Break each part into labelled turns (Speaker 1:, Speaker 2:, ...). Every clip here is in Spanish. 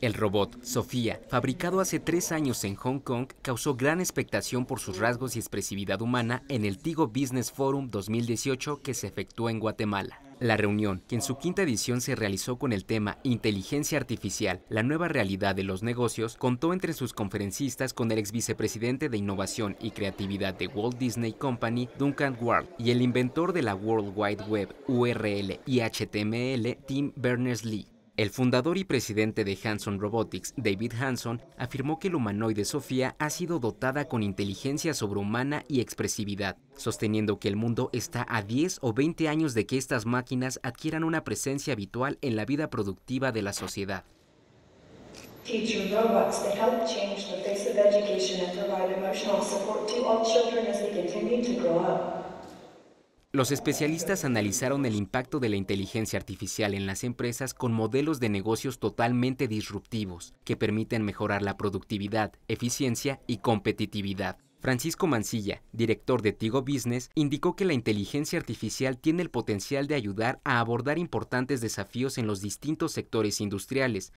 Speaker 1: El robot, Sofía, fabricado hace tres años en Hong Kong, causó gran expectación por sus rasgos y expresividad humana en el Tigo Business Forum 2018 que se efectuó en Guatemala. La reunión, que en su quinta edición se realizó con el tema Inteligencia Artificial, la nueva realidad de los negocios, contó entre sus conferencistas con el ex vicepresidente de Innovación y Creatividad de Walt Disney Company, Duncan Ward, y el inventor de la World Wide Web, URL y HTML, Tim Berners-Lee. El fundador y presidente de Hanson Robotics, David Hanson, afirmó que el humanoide Sofía ha sido dotada con inteligencia sobrehumana y expresividad, sosteniendo que el mundo está a 10 o 20 años de que estas máquinas adquieran una presencia habitual en la vida productiva de la sociedad. Los especialistas analizaron el impacto de la inteligencia artificial en las empresas con modelos de negocios totalmente disruptivos, que permiten mejorar la productividad, eficiencia y competitividad. Francisco Mancilla, director de Tigo Business, indicó que la inteligencia artificial tiene el potencial de ayudar a abordar importantes desafíos en los distintos sectores industriales,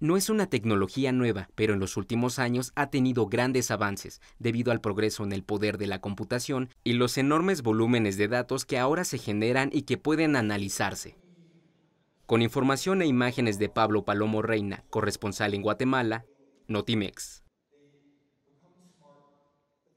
Speaker 1: no es una tecnología nueva, pero en los últimos años ha tenido grandes avances, debido al progreso en el poder de la computación y los enormes volúmenes de datos que ahora se generan y que pueden analizarse. Con información e imágenes de Pablo Palomo Reina, corresponsal en Guatemala, Notimex.